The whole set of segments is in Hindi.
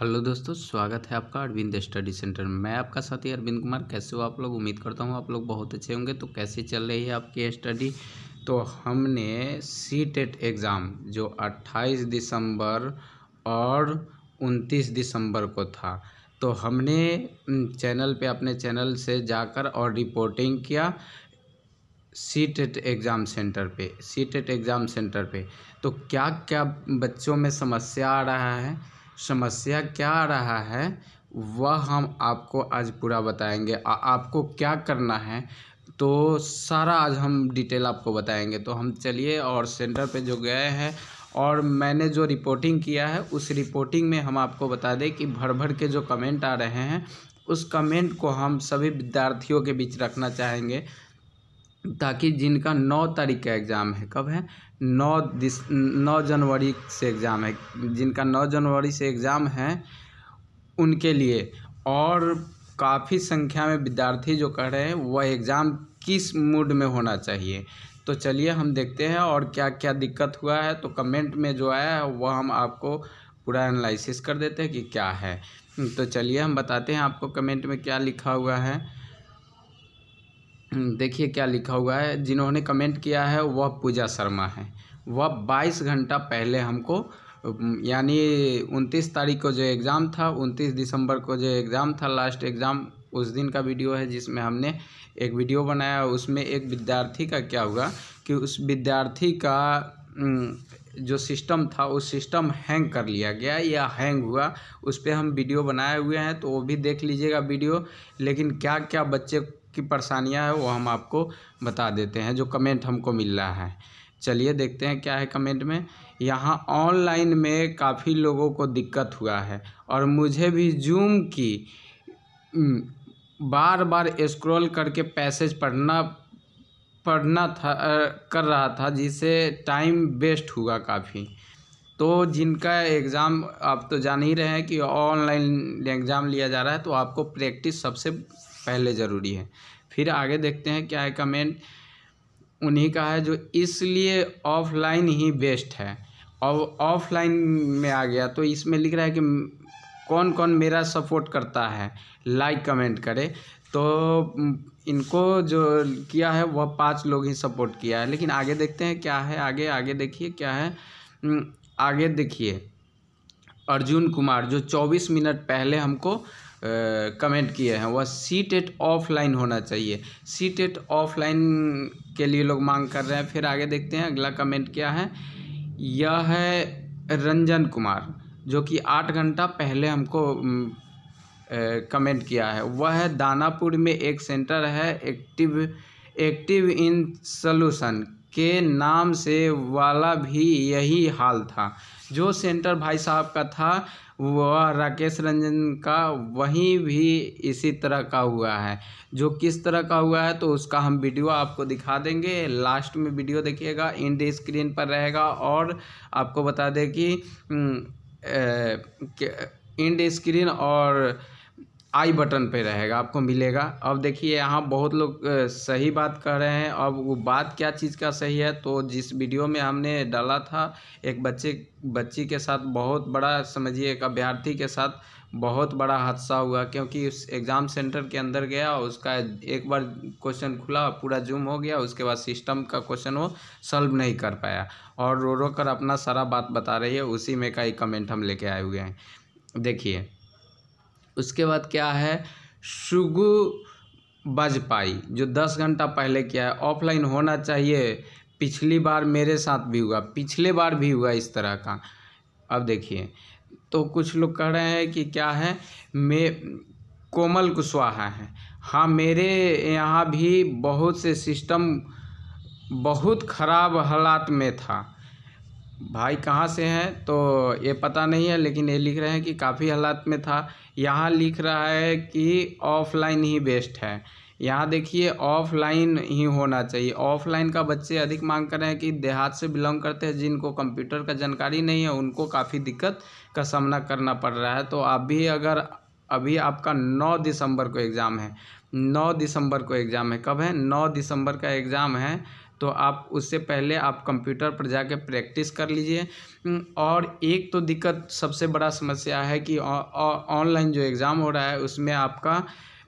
हेलो दोस्तों स्वागत है आपका अरविंद स्टडी सेंटर में मैं आपका साथी अरविंद कुमार कैसे हो आप लोग उम्मीद करता हूँ आप लोग बहुत अच्छे होंगे तो कैसे चल रही है आपकी स्टडी तो हमने सी टेट e एग्ज़ाम जो 28 दिसंबर और 29 दिसंबर को था तो हमने चैनल पे अपने चैनल से जाकर और रिपोर्टिंग किया C TET e exam centre पे C TET e exam centre पे तो क्या क्या बच्चों में समस्या आ रहा है समस्या क्या आ रहा है वह हम आपको आज पूरा बताएंगे आ, आपको क्या करना है तो सारा आज हम डिटेल आपको बताएंगे तो हम चलिए और सेंटर पे जो गए हैं और मैंने जो रिपोर्टिंग किया है उस रिपोर्टिंग में हम आपको बता दें कि भर भर के जो कमेंट आ रहे हैं उस कमेंट को हम सभी विद्यार्थियों के बीच रखना चाहेंगे ताकि जिनका नौ तारीख का एग्ज़ाम है कब है नौ दिस नौ जनवरी से एग्ज़ाम है जिनका नौ जनवरी से एग्ज़ाम है उनके लिए और काफ़ी संख्या में विद्यार्थी जो कर रहे हैं वह एग्ज़ाम किस मूड में होना चाहिए तो चलिए हम देखते हैं और क्या क्या दिक्कत हुआ है तो कमेंट में जो आया है वह हम आपको पूरा एनालिसिस कर देते हैं कि क्या है तो चलिए हम बताते हैं आपको कमेंट में क्या लिखा हुआ है देखिए क्या लिखा हुआ है जिन्होंने कमेंट किया है वह पूजा शर्मा है वह बाईस घंटा पहले हमको यानी उनतीस तारीख को जो एग्ज़ाम था उनतीस दिसंबर को जो एग्ज़ाम था लास्ट एग्ज़ाम उस दिन का वीडियो है जिसमें हमने एक वीडियो बनाया उसमें एक विद्यार्थी का क्या हुआ कि उस विद्यार्थी का जो सिस्टम था उस सिस्टम हैंग कर लिया गया या हैंग हुआ उस पर हम वीडियो बनाए हुए हैं तो वो भी देख लीजिएगा वीडियो लेकिन क्या क्या बच्चे की परेशानियाँ है वो हम आपको बता देते हैं जो कमेंट हमको मिल रहा है चलिए देखते हैं क्या है कमेंट में यहाँ ऑनलाइन में काफ़ी लोगों को दिक्कत हुआ है और मुझे भी जूम की बार बार स्क्रॉल करके पैसेज पढ़ना पढ़ना था कर रहा था जिससे टाइम वेस्ट हुआ काफ़ी तो जिनका एग्ज़ाम आप तो जान ही रहे हैं कि ऑनलाइन एग्ज़ाम लिया जा रहा है तो आपको प्रैक्टिस सबसे पहले ज़रूरी है फिर आगे देखते हैं क्या है कमेंट उन्हीं का है जो इसलिए ऑफलाइन ही बेस्ट है और ऑफलाइन में आ गया तो इसमें लिख रहा है कि कौन कौन मेरा सपोर्ट करता है लाइक कमेंट करे तो इनको जो किया है वह पांच लोग ही सपोर्ट किया है लेकिन आगे देखते हैं क्या है आगे आगे देखिए क्या है आगे देखिए अर्जुन कुमार जो चौबीस मिनट पहले हमको कमेंट किए हैं वह सी टेट ऑफलाइन होना चाहिए सी टेट ऑफलाइन के लिए लोग मांग कर रहे हैं फिर आगे देखते हैं अगला कमेंट क्या है यह है रंजन कुमार जो कि आठ घंटा पहले हमको कमेंट किया है वह है दानापुर में एक सेंटर है एक्टिव एक्टिव इन सॉल्यूशन के नाम से वाला भी यही हाल था जो सेंटर भाई साहब का था वह राकेश रंजन का वहीं भी इसी तरह का हुआ है जो किस तरह का हुआ है तो उसका हम वीडियो आपको दिखा देंगे लास्ट में वीडियो देखिएगा इंड स्क्रीन पर रहेगा और आपको बता दें कि हम्म, इंड स्क्रीन और आई बटन पे रहेगा आपको मिलेगा अब देखिए यहाँ बहुत लोग सही बात कर रहे हैं अब वो बात क्या चीज़ का सही है तो जिस वीडियो में हमने डाला था एक बच्चे बच्ची के साथ बहुत बड़ा समझिए एक अभ्यर्थी के साथ बहुत बड़ा हादसा हुआ क्योंकि उस एग्ज़ाम सेंटर के अंदर गया उसका एक बार क्वेश्चन खुला पूरा जूम हो गया उसके बाद सिस्टम का क्वेश्चन वो सॉल्व नहीं कर पाया और रो रो कर अपना सारा बात बता रही है उसी में का ही कमेंट हम लेके आए हुए हैं देखिए उसके बाद क्या है शुगु बाजपाई जो दस घंटा पहले किया है ऑफलाइन होना चाहिए पिछली बार मेरे साथ भी हुआ पिछले बार भी हुआ इस तरह का अब देखिए तो कुछ लोग कह रहे हैं कि क्या है मे कोमल कुशवाहा है हाँ मेरे यहाँ भी बहुत से सिस्टम बहुत ख़राब हालात में था भाई कहाँ से हैं तो ये पता नहीं है लेकिन ये लिख रहे हैं कि काफ़ी हालात में था यहाँ लिख रहा है कि ऑफलाइन ही बेस्ट है यहाँ देखिए ऑफलाइन ही होना चाहिए ऑफलाइन का बच्चे अधिक मांग कर रहे हैं कि देहात से बिलोंग करते हैं जिनको कंप्यूटर का जानकारी नहीं है उनको काफ़ी दिक्कत का सामना करना पड़ रहा है तो आप भी अगर अभी आपका नौ दिसंबर को एग्ज़ाम है नौ दिसंबर को एग्ज़ाम है कब है नौ दिसंबर का एग्ज़ाम है तो आप उससे पहले आप कंप्यूटर पर जाके प्रैक्टिस कर लीजिए और एक तो दिक्कत सबसे बड़ा समस्या है कि ऑनलाइन जो एग्ज़ाम हो रहा है उसमें आपका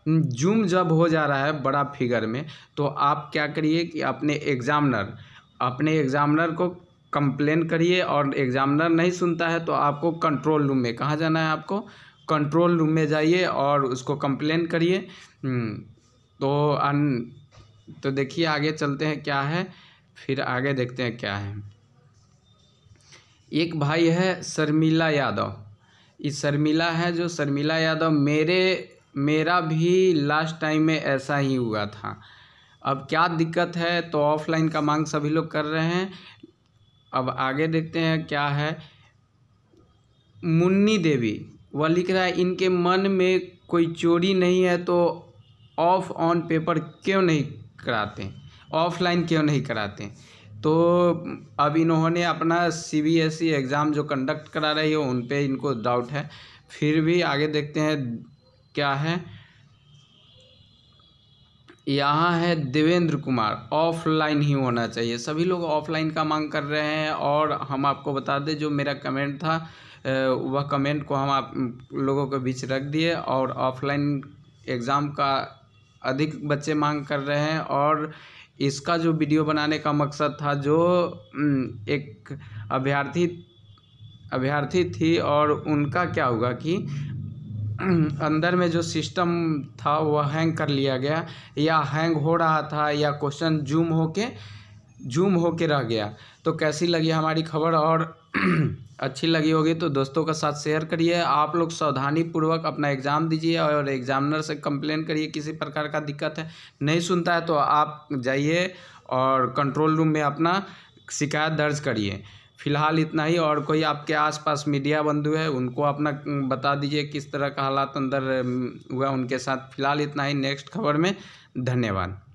जूम जब हो जा रहा है बड़ा फिगर में तो आप क्या करिए कि अपने एग्ज़ामनर अपने एग्ज़ामनर को कंप्लेन करिए और एग्ज़ामनर नहीं सुनता है तो आपको कंट्रोल रूम में कहाँ जाना है आपको कंट्रोल रूम में जाइए और उसको कंप्लेन करिए तो अन तो देखिए आगे चलते हैं क्या है फिर आगे देखते हैं क्या है एक भाई है शर्मिला यादव ये शर्मिला है जो शर्मिला यादव मेरे मेरा भी लास्ट टाइम में ऐसा ही हुआ था अब क्या दिक्कत है तो ऑफलाइन का मांग सभी लोग कर रहे हैं अब आगे देखते हैं क्या है मुन्नी देवी वह लिख रहा है इनके मन में कोई चोरी नहीं है तो ऑफ ऑन पेपर क्यों नहीं कराते हैं ऑफलाइन क्यों नहीं कराते हैं तो अब इन्होंने अपना C B S E exam जो कंडक्ट करा रही है उन पे इनको डाउट है फिर भी आगे देखते हैं क्या है यहाँ है देवेंद्र कुमार ऑफलाइन ही होना चाहिए सभी लोग ऑफलाइन का मांग कर रहे हैं और हम आपको बता दें जो मेरा कमेंट था वह कमेंट को हम आप लोगों के बीच रख दिए और ऑफलाइन एग्ज़ाम का अधिक बच्चे मांग कर रहे हैं और इसका जो वीडियो बनाने का मकसद था जो एक अभ्यर्थी अभ्यर्थी थी और उनका क्या हुआ कि अंदर में जो सिस्टम था वह हैंग कर लिया गया या हैंग हो रहा था या क्वेश्चन जूम होके जूम होके रह गया तो कैसी लगी हमारी खबर और अच्छी लगी होगी तो दोस्तों के साथ शेयर करिए आप लोग सावधानी पूर्वक अपना एग्ज़ाम दीजिए और एग्ज़ामिनर से कंप्लेन करिए किसी प्रकार का दिक्कत है नहीं सुनता है तो आप जाइए और कंट्रोल रूम में अपना शिकायत दर्ज करिए फिलहाल इतना ही और कोई आपके आसपास मीडिया बंधु है उनको अपना बता दीजिए किस तरह का हालात अंदर हुआ उनके साथ फिलहाल इतना ही नेक्स्ट खबर में धन्यवाद